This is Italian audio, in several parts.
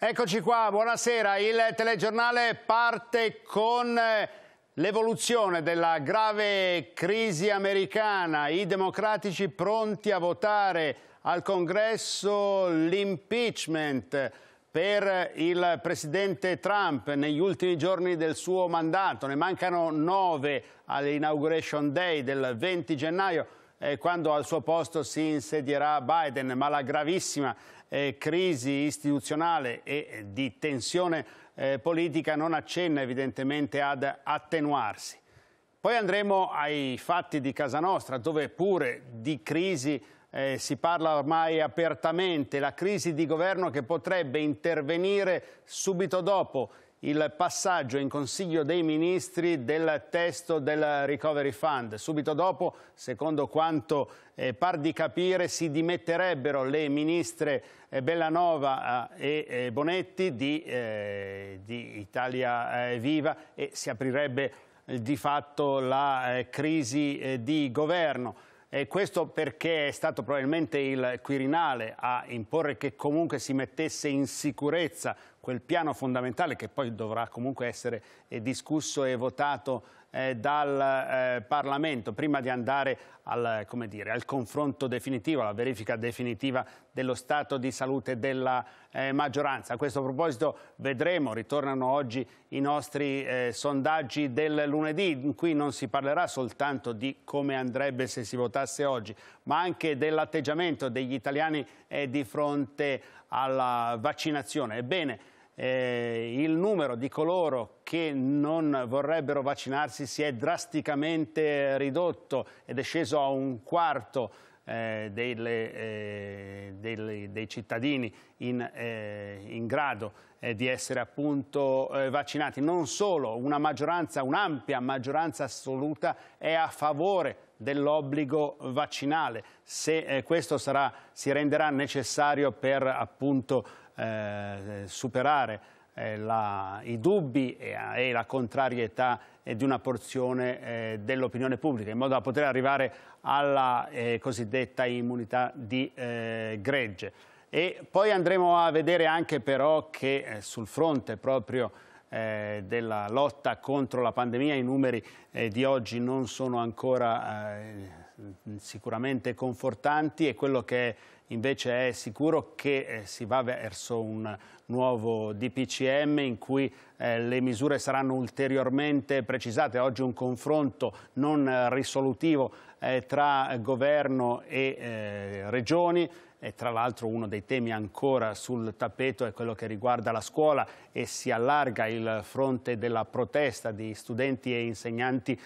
Eccoci qua, buonasera. Il telegiornale parte con eh, l'evoluzione della grave crisi americana. I democratici pronti a votare al congresso l'impeachment per il presidente Trump negli ultimi giorni del suo mandato. Ne mancano nove all'inauguration day del 20 gennaio eh, quando al suo posto si insedierà Biden, ma la gravissima eh, crisi istituzionale e eh, di tensione eh, politica non accenna evidentemente ad attenuarsi. Poi andremo ai fatti di Casa Nostra, dove pure di crisi eh, si parla ormai apertamente, la crisi di governo che potrebbe intervenire subito dopo il passaggio in Consiglio dei Ministri del testo del Recovery Fund. Subito dopo, secondo quanto eh, par di capire, si dimetterebbero le ministre eh, Bellanova eh, e eh, Bonetti di, eh, di Italia eh, Viva e si aprirebbe di fatto la crisi di governo. E questo perché è stato probabilmente il Quirinale a imporre che comunque si mettesse in sicurezza quel piano fondamentale che poi dovrà comunque essere eh, discusso e votato eh, dal eh, Parlamento prima di andare al, dire, al, confronto definitivo, alla verifica definitiva dello stato di salute della maggioranza. A questo proposito vedremo, ritornano oggi i nostri sondaggi del lunedì in cui non si parlerà soltanto di come andrebbe se si votasse oggi, ma anche dell'atteggiamento degli italiani di fronte alla vaccinazione. Ebbene, eh, il numero di coloro che non vorrebbero vaccinarsi si è drasticamente ridotto ed è sceso a un quarto eh, delle, eh, dei, dei cittadini in, eh, in grado eh, di essere appunto eh, vaccinati. Non solo, una maggioranza, un'ampia maggioranza assoluta è a favore dell'obbligo vaccinale, se questo sarà, si renderà necessario per appunto eh, superare eh, la, i dubbi e, eh, e la contrarietà eh, di una porzione eh, dell'opinione pubblica, in modo da poter arrivare alla eh, cosiddetta immunità di eh, gregge. E poi andremo a vedere anche però che eh, sul fronte proprio della lotta contro la pandemia i numeri di oggi non sono ancora sicuramente confortanti e quello che è invece è sicuro che eh, si va verso un nuovo DPCM in cui eh, le misure saranno ulteriormente precisate. Oggi un confronto non risolutivo eh, tra governo e regioni. E tra l'altro uno dei temi ancora sul tappeto è quello che riguarda la scuola e si allarga il fronte della protesta di studenti e insegnanti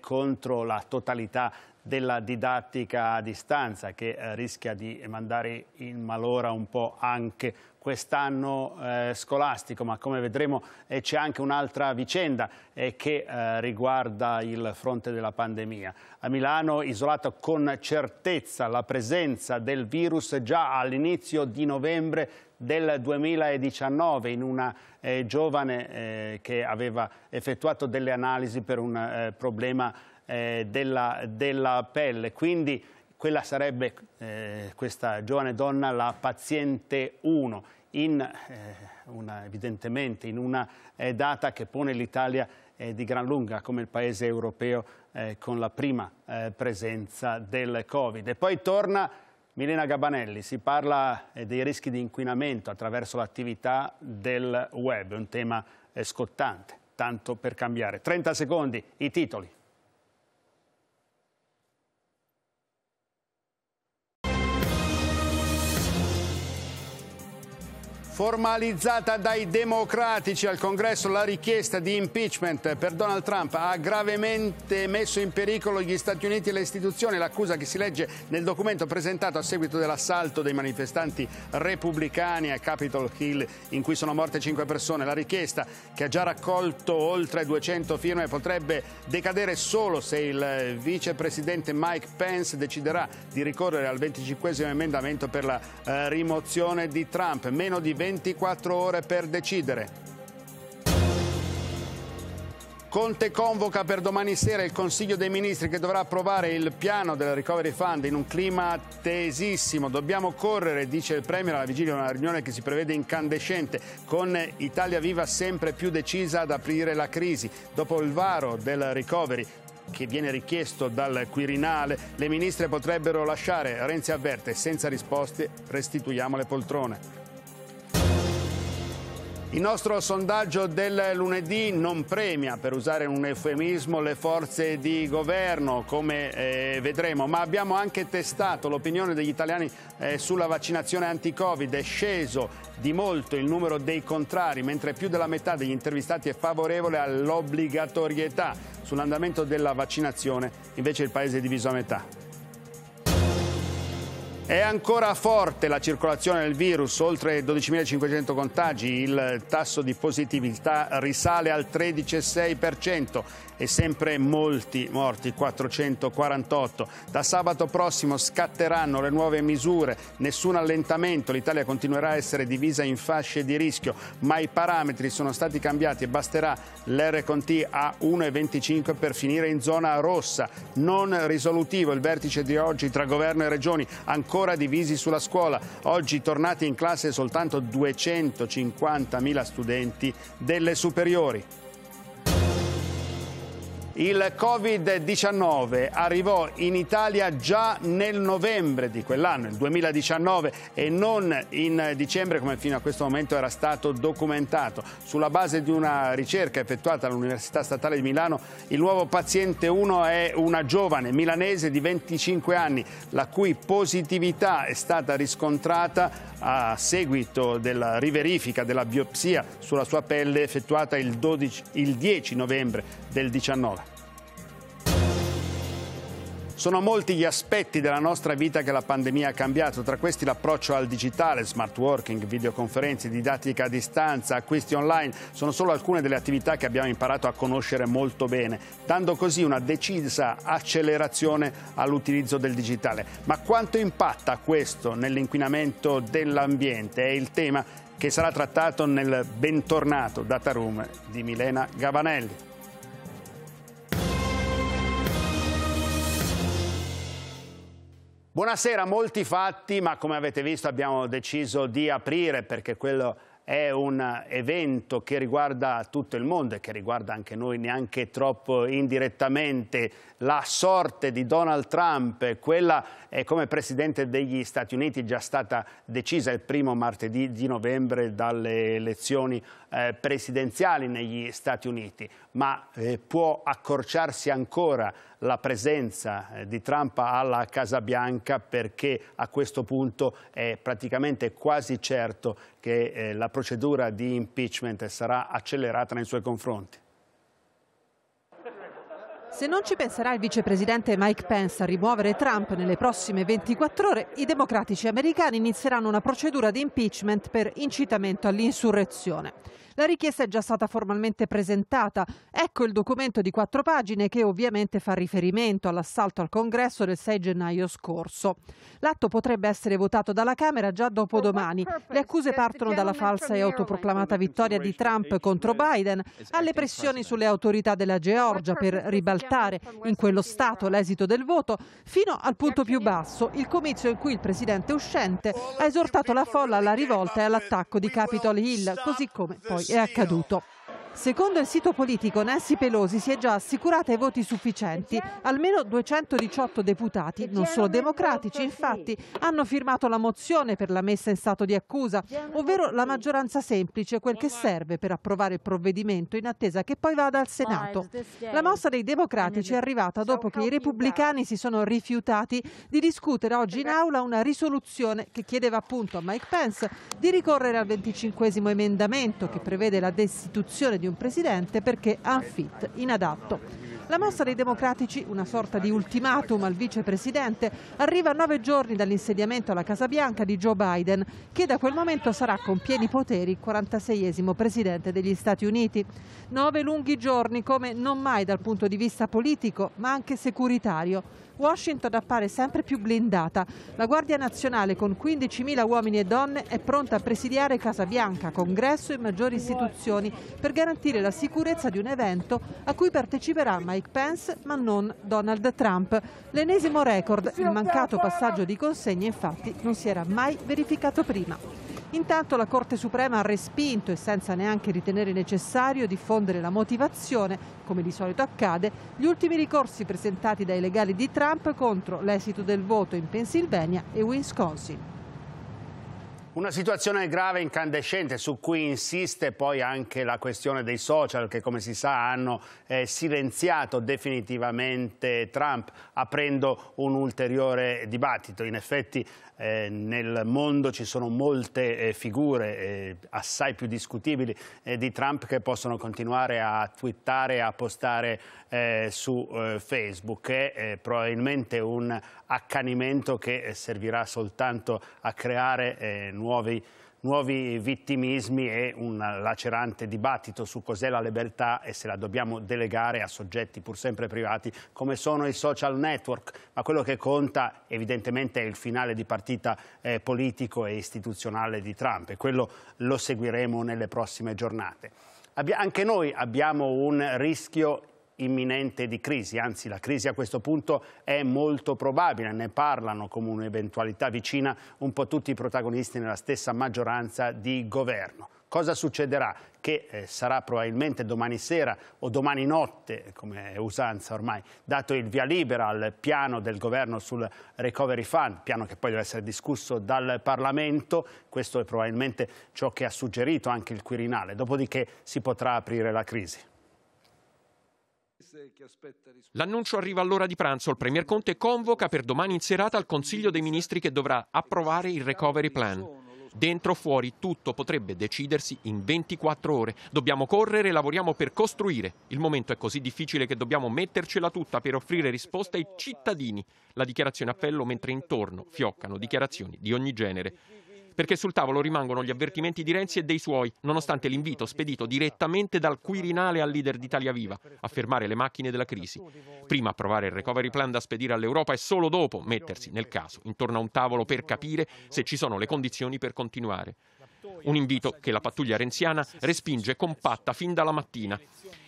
contro la totalità della didattica a distanza che eh, rischia di mandare in malora un po' anche quest'anno eh, scolastico, ma come vedremo eh, c'è anche un'altra vicenda eh, che eh, riguarda il fronte della pandemia. A Milano isolata con certezza la presenza del virus già all'inizio di novembre del 2019 in una eh, giovane eh, che aveva effettuato delle analisi per un eh, problema eh, della, della, pelle. Quindi quella sarebbe eh, questa giovane donna, la paziente 1, in, eh, una, evidentemente in una eh, data che pone l'Italia eh, di gran lunga come il paese europeo con la prima presenza del Covid. E poi torna Milena Gabanelli, si parla dei rischi di inquinamento attraverso l'attività del web, un tema scottante, tanto per cambiare. 30 secondi, i titoli. formalizzata dai democratici al congresso la richiesta di impeachment per Donald Trump ha gravemente messo in pericolo gli Stati Uniti e le istituzioni, l'accusa che si legge nel documento presentato a seguito dell'assalto dei manifestanti repubblicani a Capitol Hill in cui sono morte cinque persone. La richiesta, che ha già raccolto oltre 200 firme, potrebbe decadere solo se il vicepresidente Mike Pence deciderà di ricorrere al 25 emendamento per la eh, rimozione di Trump. Meno di 20 24 ore per decidere. Conte convoca per domani sera il Consiglio dei Ministri che dovrà approvare il piano del Recovery Fund in un clima tesissimo. Dobbiamo correre, dice il Premier alla vigilia di una riunione che si prevede incandescente, con Italia Viva sempre più decisa ad aprire la crisi. Dopo il varo del Recovery che viene richiesto dal Quirinale, le ministre potrebbero lasciare. Renzi avverte, senza risposte restituiamo le poltrone. Il nostro sondaggio del lunedì non premia, per usare un eufemismo, le forze di governo, come eh, vedremo, ma abbiamo anche testato l'opinione degli italiani eh, sulla vaccinazione anti-Covid. È sceso di molto il numero dei contrari, mentre più della metà degli intervistati è favorevole all'obbligatorietà. Sull'andamento della vaccinazione invece il Paese è diviso a metà. È ancora forte la circolazione del virus, oltre 12.500 contagi, il tasso di positività risale al 13,6% e sempre molti morti, 448. Da sabato prossimo scatteranno le nuove misure, nessun allentamento, l'Italia continuerà a essere divisa in fasce di rischio, ma i parametri sono stati cambiati e basterà l'RCT a 1,25 per finire in zona rossa. Non risolutivo il vertice di oggi tra governo e regioni, ancora ancora divisi sulla scuola. Oggi tornati in classe soltanto 250.000 studenti delle superiori. Il Covid-19 arrivò in Italia già nel novembre di quell'anno, il 2019, e non in dicembre come fino a questo momento era stato documentato. Sulla base di una ricerca effettuata all'Università Statale di Milano, il nuovo paziente 1 è una giovane milanese di 25 anni, la cui positività è stata riscontrata a seguito della riverifica della biopsia sulla sua pelle effettuata il, 12, il 10 novembre del 19. Sono molti gli aspetti della nostra vita che la pandemia ha cambiato, tra questi l'approccio al digitale, smart working, videoconferenze, didattica a distanza, acquisti online, sono solo alcune delle attività che abbiamo imparato a conoscere molto bene, dando così una decisa accelerazione all'utilizzo del digitale. Ma quanto impatta questo nell'inquinamento dell'ambiente? È il tema che sarà trattato nel bentornato Data Room di Milena Gavanelli. Buonasera, molti fatti, ma come avete visto abbiamo deciso di aprire perché quello è un evento che riguarda tutto il mondo e che riguarda anche noi neanche troppo indirettamente la sorte di Donald Trump, quella come presidente degli Stati Uniti già stata decisa il primo martedì di novembre dalle elezioni eh, presidenziali negli Stati Uniti, ma eh, può accorciarsi ancora la presenza eh, di Trump alla Casa Bianca perché a questo punto è praticamente quasi certo che eh, la procedura di impeachment sarà accelerata nei suoi confronti. Se non ci penserà il vicepresidente Mike Pence a rimuovere Trump nelle prossime 24 ore, i democratici americani inizieranno una procedura di impeachment per incitamento all'insurrezione. La richiesta è già stata formalmente presentata. Ecco il documento di quattro pagine che ovviamente fa riferimento all'assalto al congresso del 6 gennaio scorso. L'atto potrebbe essere votato dalla Camera già dopo domani. Le accuse partono dalla falsa e autoproclamata vittoria di Trump contro Biden alle pressioni sulle autorità della Georgia per ribaltare ribaltare in quello Stato l'esito del voto, fino al punto più basso, il comizio in cui il presidente uscente ha esortato la folla alla rivolta e all'attacco di Capitol Hill, così come poi è accaduto. Secondo il sito politico Nancy Pelosi si è già assicurata i voti sufficienti. Almeno 218 deputati, non solo democratici, infatti, hanno firmato la mozione per la messa in stato di accusa, ovvero la maggioranza semplice, quel che serve per approvare il provvedimento in attesa che poi vada al Senato. La mossa dei democratici è arrivata dopo che i repubblicani si sono rifiutati di discutere oggi in aula una risoluzione che chiedeva appunto a Mike Pence di ricorrere al 25 emendamento che prevede la destituzione di un presidente perché unfit, inadatto. La mossa dei democratici, una sorta di ultimatum al vicepresidente, arriva a nove giorni dall'insediamento alla Casa Bianca di Joe Biden, che da quel momento sarà con pieni poteri il 46esimo presidente degli Stati Uniti. Nove lunghi giorni, come non mai dal punto di vista politico, ma anche securitario Washington appare sempre più blindata. La Guardia Nazionale con 15.000 uomini e donne è pronta a presidiare Casa Bianca, Congresso e maggiori istituzioni per garantire la sicurezza di un evento a cui parteciperà Mike Pence ma non Donald Trump. L'ennesimo record, il mancato passaggio di consegne infatti non si era mai verificato prima. Intanto la Corte Suprema ha respinto e senza neanche ritenere necessario diffondere la motivazione, come di solito accade, gli ultimi ricorsi presentati dai legali di Trump contro l'esito del voto in Pennsylvania e Wisconsin. Una situazione grave e incandescente su cui insiste poi anche la questione dei social che come si sa hanno eh, silenziato definitivamente Trump aprendo un ulteriore dibattito. In effetti eh, nel mondo ci sono molte eh, figure eh, assai più discutibili eh, di Trump che possono continuare a twittare e a postare eh, su Facebook. È probabilmente un accanimento che servirà soltanto a creare nuovi, nuovi vittimismi e un lacerante dibattito su cos'è la libertà e se la dobbiamo delegare a soggetti pur sempre privati come sono i social network, ma quello che conta evidentemente è il finale di partita eh, politico e istituzionale di Trump e quello lo seguiremo nelle prossime giornate. Abbia anche noi abbiamo un rischio imminente di crisi, anzi la crisi a questo punto è molto probabile, ne parlano come un'eventualità vicina un po' tutti i protagonisti nella stessa maggioranza di governo. Cosa succederà? Che eh, sarà probabilmente domani sera o domani notte, come è usanza ormai, dato il via libera al piano del governo sul Recovery Fund, piano che poi deve essere discusso dal Parlamento, questo è probabilmente ciò che ha suggerito anche il Quirinale, dopodiché si potrà aprire la crisi. L'annuncio arriva all'ora di pranzo. Il Premier Conte convoca per domani in serata il Consiglio dei Ministri che dovrà approvare il recovery plan. Dentro o fuori tutto potrebbe decidersi in 24 ore. Dobbiamo correre, lavoriamo per costruire. Il momento è così difficile che dobbiamo mettercela tutta per offrire risposte ai cittadini. La dichiarazione appello mentre intorno fioccano dichiarazioni di ogni genere perché sul tavolo rimangono gli avvertimenti di Renzi e dei suoi, nonostante l'invito spedito direttamente dal Quirinale al leader d'Italia Viva a fermare le macchine della crisi. Prima approvare il recovery plan da spedire all'Europa e solo dopo mettersi, nel caso, intorno a un tavolo per capire se ci sono le condizioni per continuare. Un invito che la pattuglia renziana respinge compatta fin dalla mattina.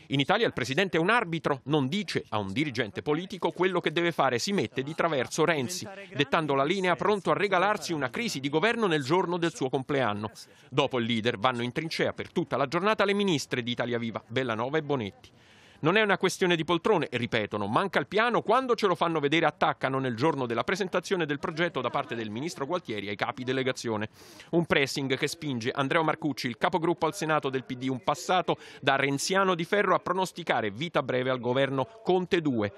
In Italia il presidente è un arbitro, non dice a un dirigente politico quello che deve fare, si mette di traverso Renzi, dettando la linea pronto a regalarsi una crisi di governo nel giorno del suo compleanno. Dopo il leader vanno in trincea per tutta la giornata le ministre di Italia Viva, Bellanova e Bonetti. Non è una questione di poltrone, ripetono, manca il piano, quando ce lo fanno vedere attaccano nel giorno della presentazione del progetto da parte del ministro Gualtieri ai capi delegazione. Un pressing che spinge Andrea Marcucci, il capogruppo al Senato del PD, un passato da renziano di ferro a pronosticare vita breve al governo Conte 2.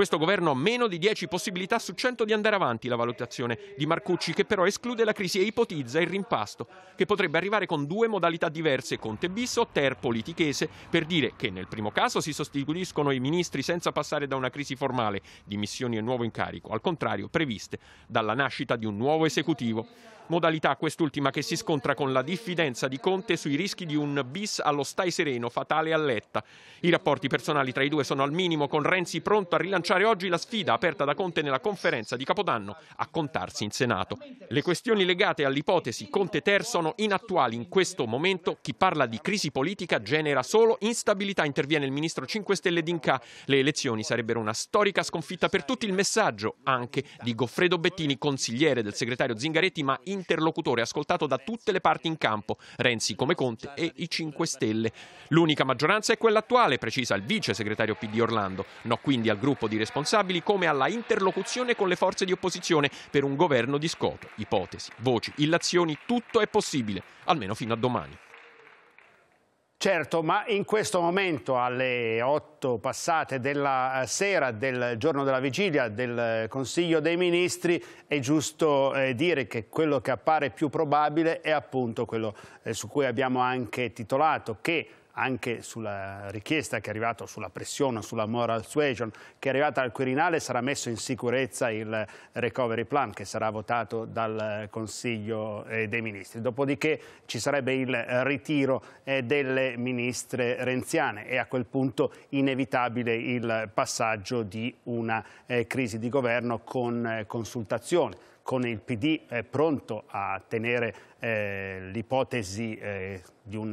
Questo governo ha meno di 10 possibilità su 100 di andare avanti, la valutazione di Marcucci, che però esclude la crisi e ipotizza il rimpasto, che potrebbe arrivare con due modalità diverse, Conte bis o Ter politichese, per dire che nel primo caso si sostituiscono i ministri senza passare da una crisi formale, dimissioni e nuovo incarico, al contrario previste dalla nascita di un nuovo esecutivo. Modalità quest'ultima che si scontra con la diffidenza di Conte sui rischi di un bis allo stai sereno fatale a Letta. I rapporti personali tra i due sono al minimo, con Renzi pronto a rilanciare oggi la sfida aperta da Conte nella conferenza di Capodanno a contarsi in Senato. Le questioni legate all'ipotesi Conte Ter sono inattuali in questo momento. Chi parla di crisi politica genera solo instabilità, interviene il ministro 5 Stelle D'Inca. Le elezioni sarebbero una storica sconfitta per tutti il messaggio anche di Goffredo Bettini, consigliere del segretario Zingaretti, ma in interlocutore ascoltato da tutte le parti in campo, Renzi come Conte e i 5 Stelle. L'unica maggioranza è quella attuale, precisa il vice segretario PD Orlando. No quindi al gruppo di responsabili come alla interlocuzione con le forze di opposizione per un governo di scopo. Ipotesi, voci, illazioni, tutto è possibile, almeno fino a domani. Certo, ma in questo momento alle otto passate della eh, sera del giorno della vigilia del eh, Consiglio dei Ministri è giusto eh, dire che quello che appare più probabile è appunto quello eh, su cui abbiamo anche titolato, che anche sulla richiesta che è arrivata, sulla pressione, sulla moral suasion che è arrivata al Quirinale, sarà messo in sicurezza il recovery plan che sarà votato dal Consiglio eh, dei Ministri. Dopodiché ci sarebbe il ritiro eh, delle ministre renziane e a quel punto inevitabile il passaggio di una eh, crisi di governo con consultazione con il PD pronto a tenere eh, l'ipotesi eh, di un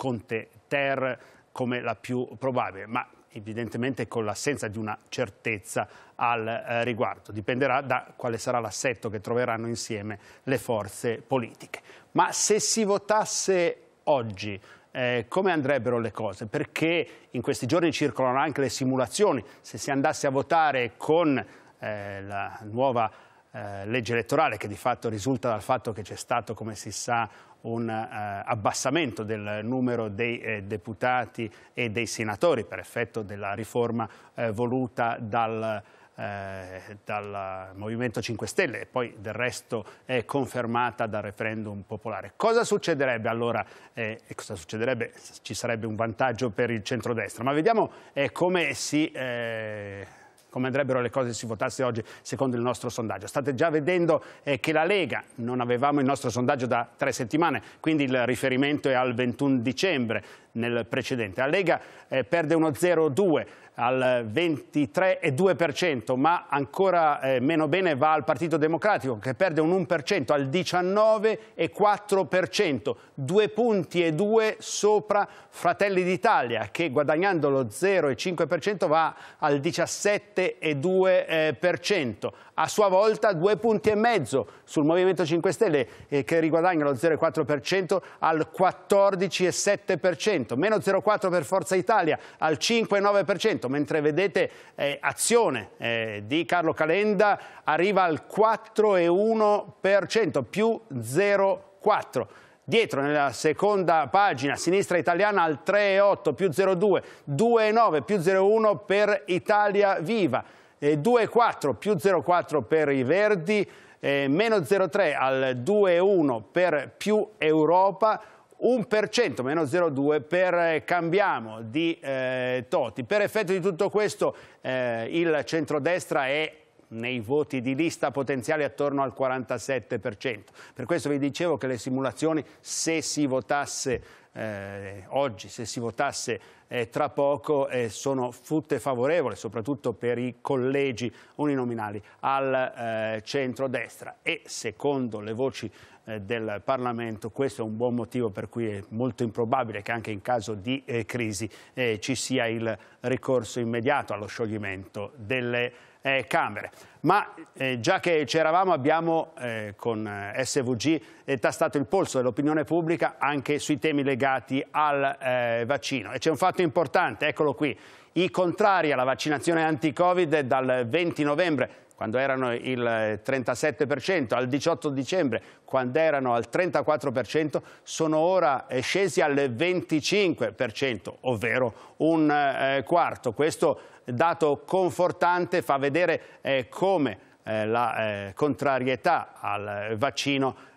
Conte Ter come la più probabile, ma evidentemente con l'assenza di una certezza al eh, riguardo. Dipenderà da quale sarà l'assetto che troveranno insieme le forze politiche. Ma se si votasse oggi eh, come andrebbero le cose, perché in questi giorni circolano anche le simulazioni, se si andasse a votare con eh, la nuova eh, legge elettorale che di fatto risulta dal fatto che c'è stato, come si sa, un eh, abbassamento del numero dei eh, deputati e dei senatori per effetto della riforma eh, voluta dal eh, dal Movimento 5 Stelle e poi del resto è confermata dal referendum popolare. Cosa succederebbe allora? Eh, cosa succederebbe? Ci sarebbe un vantaggio per il centrodestra, ma vediamo eh, come si... Eh come andrebbero le cose se si votasse oggi secondo il nostro sondaggio. State già vedendo eh, che la Lega, non avevamo il nostro sondaggio da tre settimane, quindi il riferimento è al 21 dicembre, nel precedente. La Lega eh, perde uno 0,2 al 23,2%, ma ancora eh, meno bene va al Partito Democratico che perde un 1% al 19,4%, due punti e due sopra Fratelli d'Italia che guadagnando lo 0,5% va al 17,2% a sua volta due punti e mezzo sul Movimento 5 Stelle eh, che riguadagna lo 0,4% al 14,7%, meno 0,4% per Forza Italia al 5,9%, mentre vedete eh, Azione eh, di Carlo Calenda arriva al 4,1%, più 0,4%. Dietro nella seconda pagina, sinistra italiana al 3,8 più 0,2, 2,9 più 0,1 per Italia Viva eh, 2,4 più 0,4 per i Verdi, eh, meno 0,3 al 2,1 per più Europa, 1%, meno 0,2 per eh, Cambiamo di eh, Toti. Per effetto di tutto questo eh, il centrodestra è nei voti di lista potenziali attorno al 47%. Per questo vi dicevo che le simulazioni, se si votasse eh, oggi, se si votasse eh, tra poco, eh, sono tutte favorevoli, soprattutto per i collegi uninominali al eh, centro-destra. e secondo le voci eh, del Parlamento questo è un buon motivo per cui è molto improbabile che anche in caso di eh, crisi eh, ci sia il ricorso immediato allo scioglimento delle eh, Camere. Ma eh, già che c'eravamo abbiamo eh, con eh, SVG eh, tastato il polso dell'opinione pubblica anche sui temi legati al eh, vaccino. E c'è un fatto importante, eccolo qui. I contrari alla vaccinazione anti-Covid dal 20 novembre quando erano il 37%, eh, al 18 dicembre, quando erano al 34%, sono ora eh, scesi al 25%, ovvero un eh, quarto. Questo dato confortante fa vedere eh, come eh, la eh, contrarietà al vaccino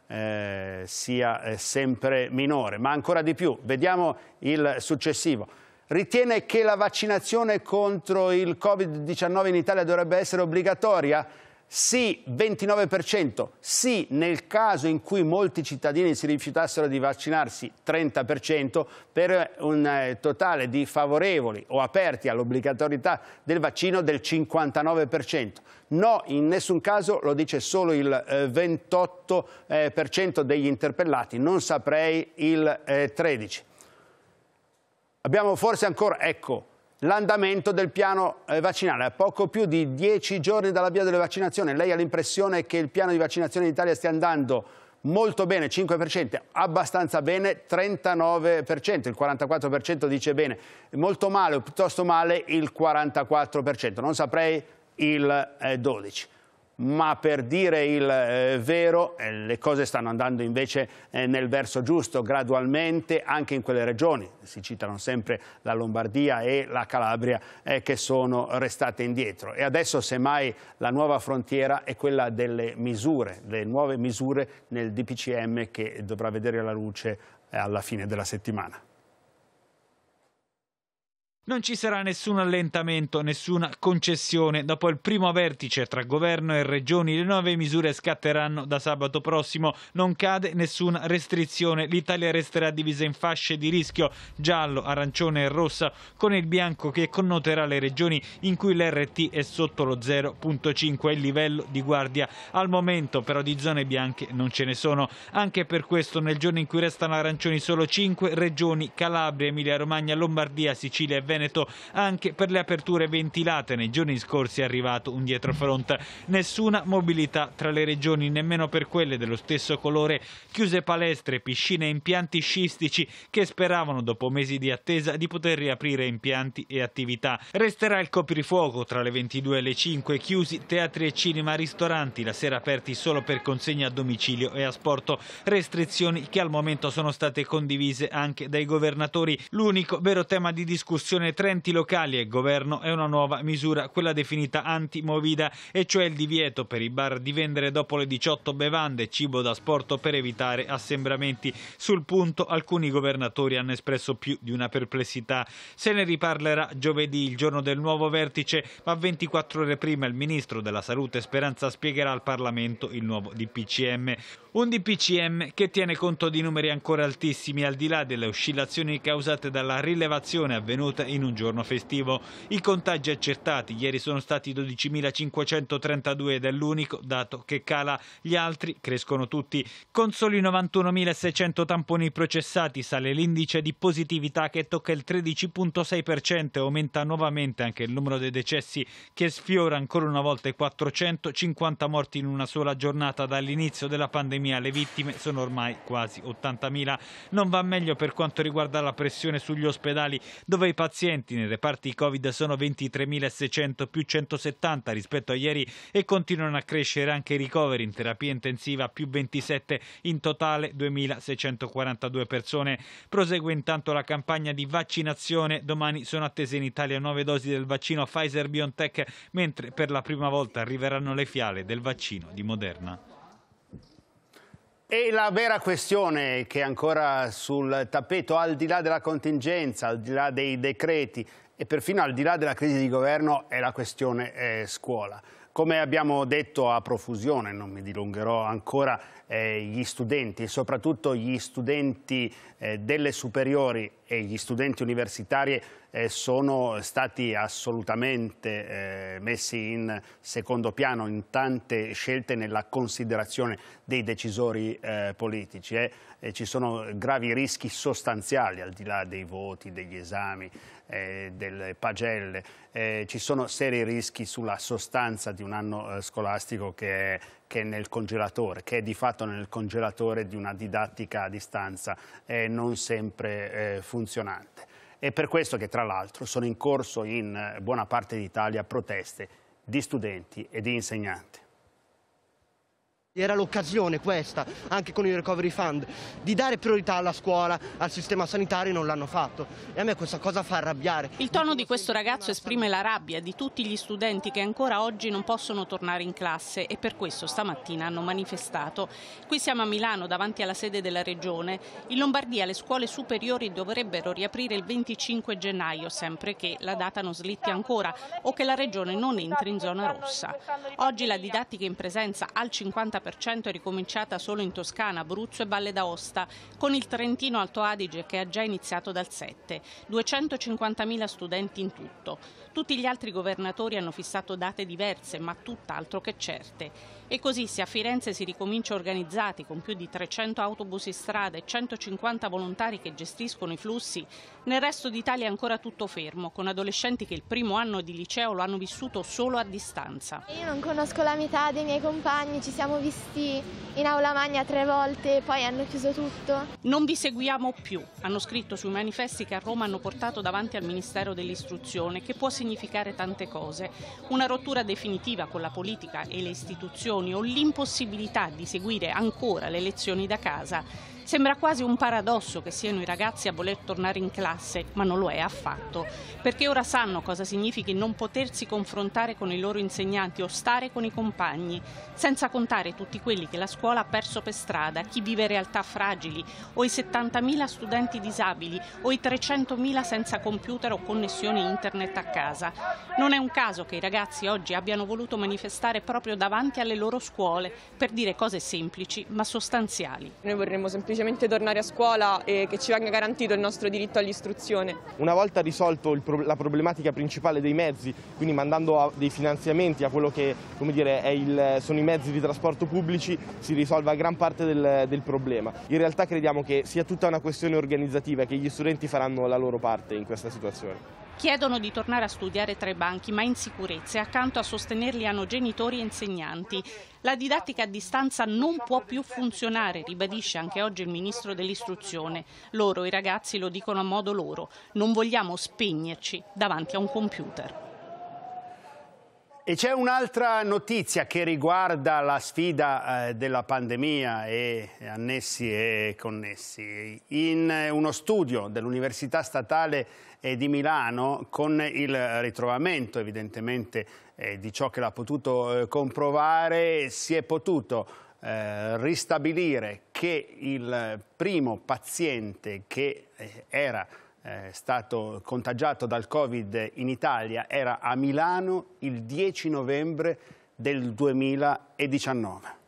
sia sempre minore, ma ancora di più. Vediamo il successivo ritiene che la vaccinazione contro il Covid-19 in Italia dovrebbe essere obbligatoria? Sì, 29%, sì, nel caso in cui molti cittadini si rifiutassero di vaccinarsi, 30%, per un eh, totale di favorevoli o aperti all'obbligatorietà del vaccino del 59%. No, in nessun caso lo dice solo il 28% eh, eh, degli interpellati, non saprei il 13%. Abbiamo forse ancora, ecco, l'andamento del piano eh, vaccinale. A poco più di dieci giorni dall'avvio delle vaccinazioni, lei ha l'impressione che il piano di vaccinazione in Italia stia andando molto bene, 5%, abbastanza bene, 39%, il 44% dice bene, molto male o piuttosto male il 44%, non saprei il 12%. Eh, ma per dire il eh, vero eh, le cose stanno andando invece eh, nel verso giusto gradualmente anche in quelle regioni, si citano sempre la Lombardia e la Calabria che sono restate indietro e adesso semmai la nuova frontiera è quella delle misure, le nuove misure nel DPCM che dovrà vedere la luce alla fine della settimana. Non ci sarà nessun allentamento, nessuna concessione. Dopo il primo vertice tra governo e regioni, le nuove misure scatteranno da sabato prossimo. Non cade nessuna restrizione. L'Italia resterà divisa in fasce di rischio giallo, arancione e rossa, con il bianco che connoterà le regioni in cui l'RT è sotto lo 0.5, il livello di guardia. Al momento però di zone bianche non ce ne sono. Anche per questo nel giorno in cui restano arancioni solo 5 regioni, Calabria, Emilia-Romagna, Lombardia, Sicilia e Veneto, Veneto anche per le aperture ventilate. Nei giorni scorsi è arrivato un dietrofront. Nessuna mobilità tra le regioni, nemmeno per quelle dello stesso colore. Chiuse palestre, piscine e impianti scistici che speravano dopo mesi di attesa di poter riaprire impianti e attività. Resterà il coprifuoco tra le 22 e le 5, chiusi teatri e cinema, ristoranti, la sera aperti solo per consegne a domicilio e a sporto. Restrizioni che al momento sono state condivise anche dai governatori. L'unico vero tema di discussione Costituzione tre enti locali e governo è una nuova misura, quella definita anti-movida, e cioè il divieto per i bar di vendere dopo le 18 bevande, cibo da sporto per evitare assembramenti. Sul punto alcuni governatori hanno espresso più di una perplessità. Se ne riparlerà giovedì, il giorno del nuovo vertice, ma 24 ore prima il ministro della Salute Speranza spiegherà al Parlamento il nuovo DPCM. Un DPCM che tiene conto di numeri ancora altissimi, al di là delle oscillazioni causate dalla rilevazione avvenuta in in un giorno festivo. I contagi accertati ieri sono stati 12.532 ed è l'unico dato che cala. Gli altri crescono tutti. Con soli 91.600 tamponi processati sale l'indice di positività che tocca il 13.6% e aumenta nuovamente anche il numero dei decessi che sfiora ancora una volta i 450 morti in una sola giornata dall'inizio della pandemia. Le vittime sono ormai quasi 80.000. Non va meglio per quanto riguarda la pressione sugli ospedali dove i pazienti pazienti nei reparti Covid sono 23.600 più 170 rispetto a ieri e continuano a crescere anche i ricoveri in terapia intensiva più 27 in totale 2.642 persone. Prosegue intanto la campagna di vaccinazione. Domani sono attese in Italia nuove dosi del vaccino Pfizer BioNTech, mentre per la prima volta arriveranno le fiale del vaccino di Moderna. E la vera questione che è ancora sul tappeto, al di là della contingenza, al di là dei decreti e perfino al di là della crisi di governo, è la questione eh, scuola. Come abbiamo detto a profusione, non mi dilungherò ancora eh, gli studenti, soprattutto gli studenti eh, delle superiori e gli studenti universitari eh, sono stati assolutamente eh, messi in secondo piano in tante scelte nella considerazione dei decisori eh, politici. ci sono gravi rischi sostanziali al di là dei voti, degli esami, delle pagelle. ci sono seri rischi sulla sostanza di un anno scolastico che è che è nel congelatore, che è di fatto nel congelatore di una didattica a distanza eh, non sempre eh, funzionante. È per questo che tra l'altro sono in corso in eh, buona parte d'Italia proteste di studenti e di insegnanti. Era l'occasione questa, anche con il recovery fund, di dare priorità alla scuola, al sistema sanitario, e non l'hanno fatto. E a me questa cosa fa arrabbiare. Il tono di questo ragazzo esprime la rabbia di tutti gli studenti che ancora oggi non possono tornare in classe e per questo stamattina hanno manifestato. Qui siamo a Milano, davanti alla sede della Regione. In Lombardia le scuole superiori dovrebbero riaprire il 25 gennaio, sempre che la data non slitti ancora o che la Regione non entri in zona rossa. Oggi la didattica in presenza al 50% 30% è ricominciata solo in Toscana, Abruzzo e Valle d'Aosta, con il Trentino Alto Adige che ha già iniziato dal 7, 250.000 studenti in tutto. Tutti gli altri governatori hanno fissato date diverse, ma tutt'altro che certe. E così se a Firenze si ricomincia organizzati con più di 300 autobus in strada e 150 volontari che gestiscono i flussi, nel resto d'Italia è ancora tutto fermo, con adolescenti che il primo anno di liceo lo hanno vissuto solo a distanza. Io non conosco la metà dei miei compagni, ci siamo visti visti in aula magna tre volte e poi hanno chiuso tutto. Non vi seguiamo più, hanno scritto sui manifesti che a Roma hanno portato davanti al Ministero dell'Istruzione, che può significare tante cose. Una rottura definitiva con la politica e le istituzioni o l'impossibilità di seguire ancora le lezioni da casa. Sembra quasi un paradosso che siano i ragazzi a voler tornare in classe, ma non lo è affatto, perché ora sanno cosa significhi non potersi confrontare con i loro insegnanti o stare con i compagni, senza contare tutti quelli che la scuola ha perso per strada, chi vive realtà fragili, o i 70.000 studenti disabili, o i 300.000 senza computer o connessione internet a casa. Non è un caso che i ragazzi oggi abbiano voluto manifestare proprio davanti alle loro scuole per dire cose semplici ma sostanziali. Noi vorremmo semplicemente semplicemente tornare a scuola e che ci venga garantito il nostro diritto all'istruzione. Una volta risolto pro la problematica principale dei mezzi, quindi mandando dei finanziamenti a quello che dire, il, sono i mezzi di trasporto pubblici, si risolva gran parte del, del problema. In realtà crediamo che sia tutta una questione organizzativa e che gli studenti faranno la loro parte in questa situazione. Chiedono di tornare a studiare tra i banchi, ma in sicurezza e accanto a sostenerli hanno genitori e insegnanti. La didattica a distanza non può più funzionare, ribadisce anche oggi il Ministro dell'Istruzione. Loro, i ragazzi, lo dicono a modo loro. Non vogliamo spegnerci davanti a un computer. E c'è un'altra notizia che riguarda la sfida eh, della pandemia e annessi e connessi. In eh, uno studio dell'Università Statale di Milano con il ritrovamento evidentemente eh, di ciò che l'ha potuto eh, comprovare si è potuto eh, ristabilire che il primo paziente che era stato contagiato dal Covid in Italia era a Milano il 10 novembre del 2019.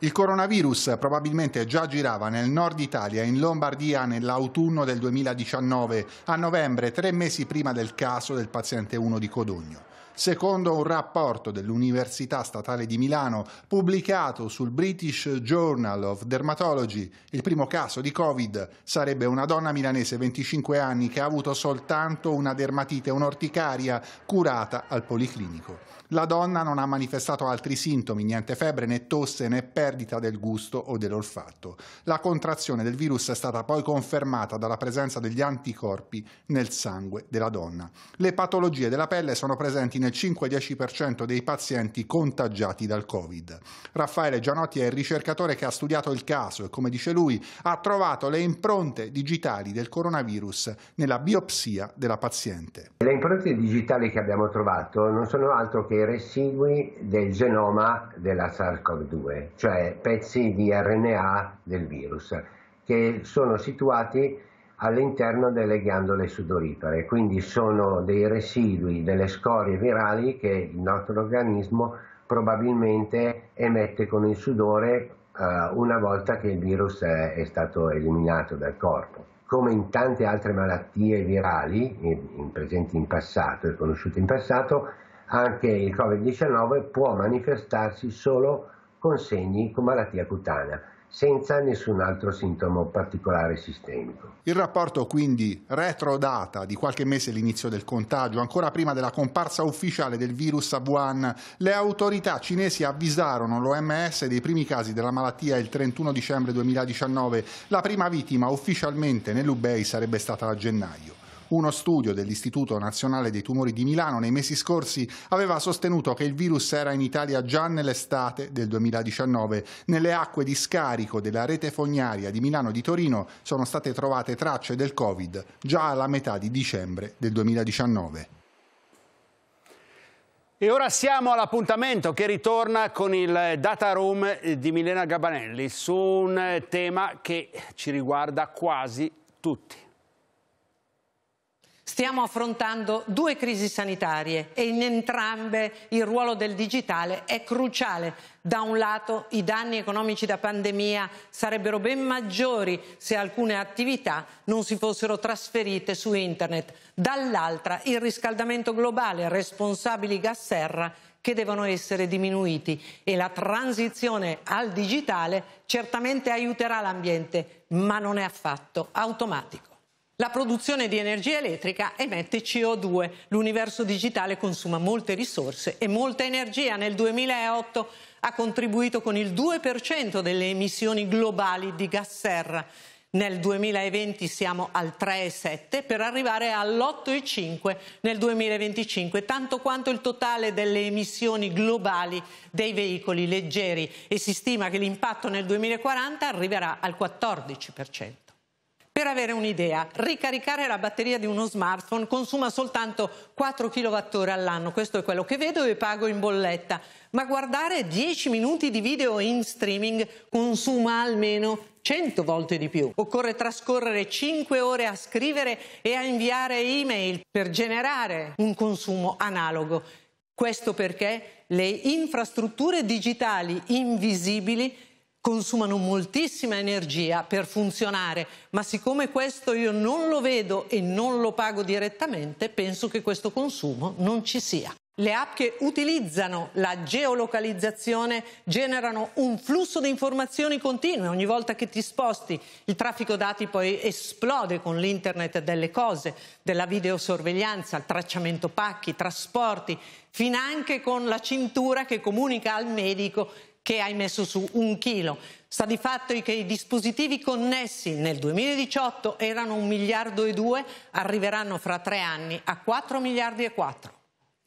Il coronavirus probabilmente già girava nel nord Italia in Lombardia nell'autunno del 2019, a novembre, tre mesi prima del caso del paziente 1 di Codogno. Secondo un rapporto dell'Università Statale di Milano pubblicato sul British Journal of Dermatology, il primo caso di Covid sarebbe una donna milanese 25 anni che ha avuto soltanto una dermatite un'orticaria curata al policlinico. La donna non ha manifestato altri sintomi, niente febbre né tosse né perdita del gusto o dell'olfatto. La contrazione del virus è stata poi confermata dalla presenza degli anticorpi nel sangue della donna. Le patologie della pelle sono presenti nel nel 5-10% dei pazienti contagiati dal Covid. Raffaele Gianotti è il ricercatore che ha studiato il caso e, come dice lui, ha trovato le impronte digitali del coronavirus nella biopsia della paziente. Le impronte digitali che abbiamo trovato non sono altro che i residui del genoma della SARS-CoV-2, cioè pezzi di RNA del virus, che sono situati all'interno delle ghiandole sudorifere, quindi sono dei residui, delle scorie virali che il nostro organismo probabilmente emette con il sudore eh, una volta che il virus è, è, stato eliminato dal corpo. Come in tante altre malattie virali in, eh, in presenti in passato e conosciute in passato, anche il Covid-19 può manifestarsi solo con segni con malattia cutanea senza nessun altro sintomo particolare sistemico. Il rapporto quindi retrodata di qualche mese l'inizio del contagio, ancora prima della comparsa ufficiale del virus a Wuhan. Le autorità cinesi avvisarono l'OMS dei primi casi della malattia il 31 dicembre 2019. La prima vittima ufficialmente nell'Ubei sarebbe stata a gennaio. Uno studio dell'Istituto Nazionale dei Tumori di Milano nei mesi scorsi aveva sostenuto che il virus era in Italia già nell'estate del 2019. Nelle acque di scarico della rete fognaria di Milano e di Torino sono state trovate tracce del Covid già alla metà di dicembre del 2019. E ora siamo all'appuntamento che ritorna con il Data Room di Milena Gabanelli su un tema che ci riguarda quasi tutti. Stiamo affrontando due crisi sanitarie e in entrambe il ruolo del digitale è cruciale. Da un lato i danni economici da pandemia sarebbero ben maggiori se alcune attività non si fossero trasferite su internet, dall'altra il riscaldamento globale, responsabili gas serra che devono essere diminuiti e la transizione al digitale certamente aiuterà l'ambiente, ma non è affatto automatico. La produzione di energia elettrica emette CO2. L'universo digitale consuma molte risorse e molta energia. Nel 2008 ha contribuito con il 2% delle emissioni globali di gas serra. Nel 2020 siamo al 3,7 per arrivare all'8,5 nel 2025, tanto quanto il totale delle emissioni globali dei veicoli leggeri e si stima che l'impatto nel 2040 arriverà al 14%. Per avere un'idea, ricaricare la batteria di uno smartphone consuma soltanto 4 kWh all'anno, questo è quello che vedo e pago in bolletta, ma guardare 10 minuti di video in streaming consuma almeno 100 volte di più. Occorre trascorrere 5 ore a scrivere e a inviare email per generare un consumo analogo. Questo perché le infrastrutture digitali invisibili consumano moltissima energia per funzionare, ma siccome questo io non lo vedo e non lo pago direttamente, penso che questo consumo non ci sia. Le app che utilizzano la geolocalizzazione generano un flusso di informazioni continue. Ogni volta che ti sposti, il traffico dati poi esplode con l'internet delle cose, della videosorveglianza, il tracciamento pacchi, trasporti, finanche con la cintura che comunica al medico che hai messo su un chilo. Sta di fatto che i dispositivi connessi nel 2018 erano un miliardo e due, arriveranno fra tre anni a 4 miliardi e 4.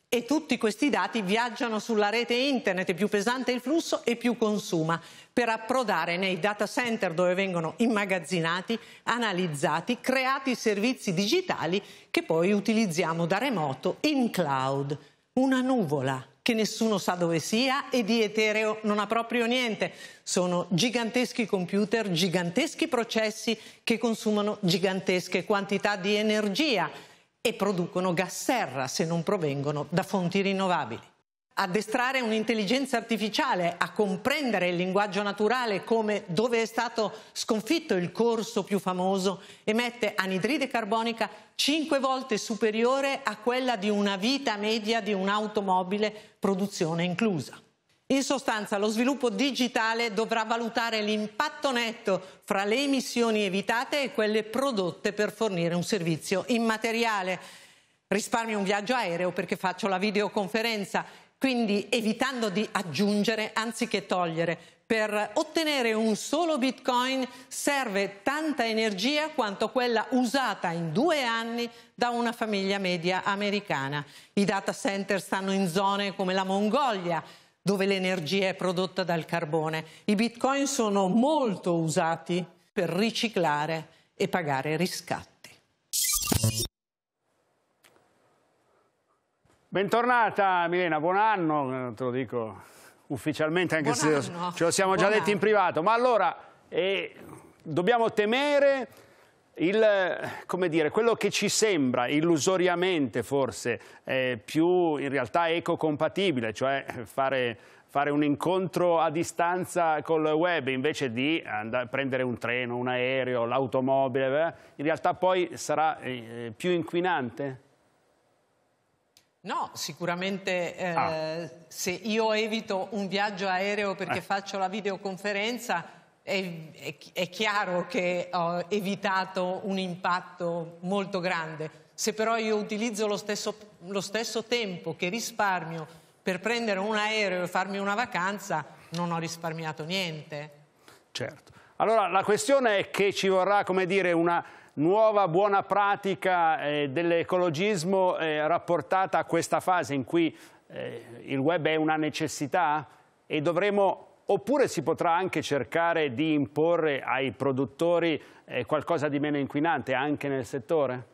E tutti questi dati viaggiano sulla rete internet, più pesante il flusso e più consuma, per approdare nei data center dove vengono immagazzinati, analizzati, creati servizi digitali che poi utilizziamo da remoto in cloud. Una nuvola che nessuno sa dove sia e di etereo non ha proprio niente. Sono giganteschi computer, giganteschi processi che consumano gigantesche quantità di energia e producono gas serra se non provengono da fonti rinnovabili addestrare un'intelligenza artificiale a comprendere il linguaggio naturale come dove è stato sconfitto il corso più famoso emette anidride carbonica cinque volte superiore a quella di una vita media di un'automobile produzione inclusa. In sostanza lo sviluppo digitale dovrà valutare l'impatto netto fra le emissioni evitate e quelle prodotte per fornire un servizio immateriale risparmio un viaggio aereo perché faccio la videoconferenza quindi evitando di aggiungere anziché togliere. Per ottenere un solo bitcoin serve tanta energia quanto quella usata in due anni da una famiglia media americana. I data center stanno in zone come la Mongolia, dove l'energia è prodotta dal carbone. I bitcoin sono molto usati per riciclare e pagare riscatto. Bentornata Milena, buon anno, eh, te lo dico ufficialmente anche buon se anno. ce lo siamo buon già anno. detti in privato, ma allora eh, dobbiamo temere il, come dire, quello che ci sembra illusoriamente forse eh, più in realtà ecocompatibile, cioè fare, fare, un incontro a distanza col web invece di andare, prendere un treno, un aereo, l'automobile, in realtà poi sarà eh, più inquinante? No, sicuramente eh, ah. se io evito un viaggio aereo perché eh. faccio la videoconferenza è, è, è, chiaro che ho evitato un impatto molto grande. Se però io utilizzo lo stesso, lo stesso tempo che risparmio per prendere un aereo e farmi una vacanza, non ho risparmiato niente. Certo. Allora la questione è che ci vorrà, come dire, una nuova buona pratica eh, dell'ecologismo eh, rapportata a questa fase in cui eh, il web è una necessità e dovremo oppure si potrà anche cercare di imporre ai produttori eh, qualcosa di meno inquinante anche nel settore?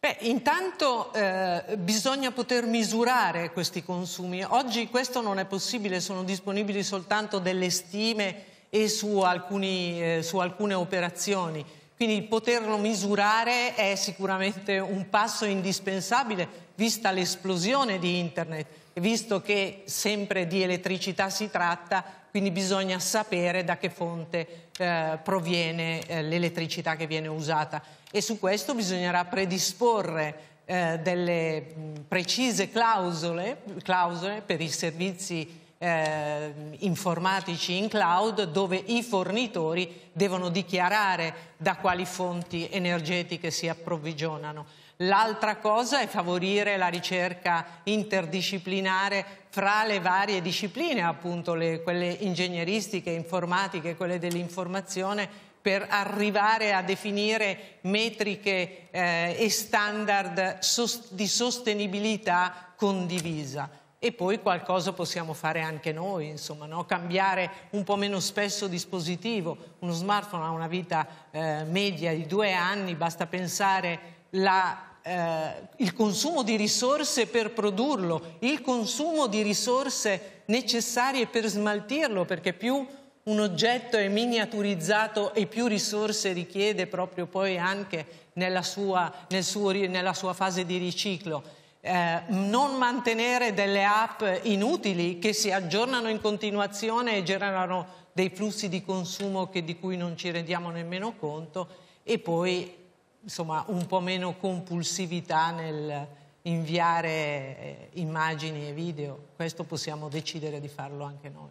Beh, intanto eh, bisogna poter misurare questi consumi. Oggi questo non è possibile, sono disponibili soltanto delle stime e su, alcuni, eh, su alcune operazioni. Quindi poterlo misurare è sicuramente un passo indispensabile, vista l'esplosione di Internet, visto che sempre di elettricità si tratta, quindi bisogna sapere da che fonte eh, proviene eh, l'elettricità che viene usata. E su questo bisognerà predisporre eh, delle mh, precise clausole, clausole, per i servizi eh, informatici in cloud dove i fornitori devono dichiarare da quali fonti energetiche si approvvigionano. L'altra cosa è favorire la ricerca interdisciplinare fra le varie discipline, appunto le, quelle ingegneristiche, informatiche, quelle dell'informazione, per arrivare a definire metriche eh, e standard sost di sostenibilità condivisa e poi qualcosa possiamo fare anche noi, insomma, no? cambiare un po' meno spesso dispositivo. Uno smartphone ha una vita eh, media di due anni, basta pensare la eh, il consumo di risorse per produrlo, il consumo di risorse necessarie per smaltirlo, perché più un oggetto è miniaturizzato e più risorse richiede proprio poi anche nella sua, nel suo, nella sua fase di riciclo eh, non mantenere delle app inutili che si aggiornano in continuazione e generano dei flussi di consumo che, di cui non ci rendiamo nemmeno conto e poi insomma, un po' meno compulsività nel inviare eh, immagini e video. Questo possiamo decidere di farlo anche noi.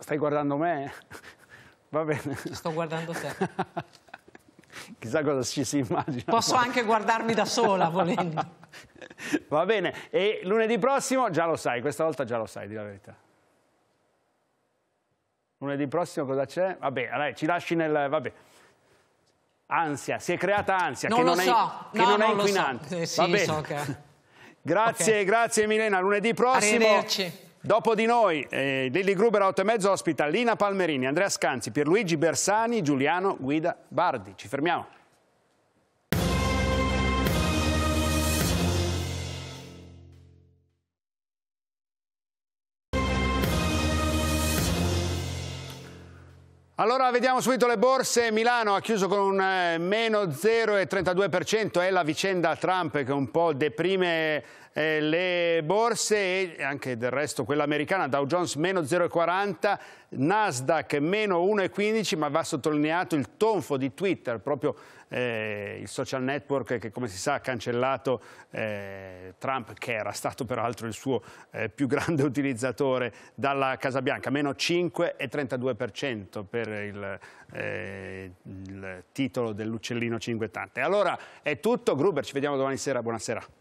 stai guardando me? Va bene. Sto guardando te. chissà cosa ci si immagina. Posso anche guardarmi da sola volendo. Va bene, e lunedì prossimo già lo sai, questa volta già lo sai, di la verità. Lunedì prossimo cosa c'è? Vabbè, allora, ci lasci nel... Vabbè. Ansia, si è creata ansia, non che, non, so. è, no, che non, non, è, inquinante. So. Eh, sì, so che... Grazie, okay. grazie Milena, lunedì prossimo. Arrivederci. Dopo di noi, eh, Lilli Gruber a 8 e mezzo ospita Lina Palmerini, Andrea Scanzi, Pierluigi Bersani, Giuliano Guida Bardi. Ci fermiamo. Allora vediamo subito le borse. Milano ha chiuso con un eh, meno 0,32%, è la vicenda Trump che un po' deprime eh, le borse e anche del resto quella americana, Dow Jones meno 0,40, Nasdaq meno 1,15, ma va sottolineato il tonfo di Twitter proprio eh, il social network che come si sa ha cancellato eh, Trump, che era stato peraltro il suo eh, più grande utilizzatore, dalla Casa Bianca, meno 5,32% per il, eh, il titolo dell'uccellino cinquettante. Allora è tutto, Gruber, ci vediamo domani sera, buonasera.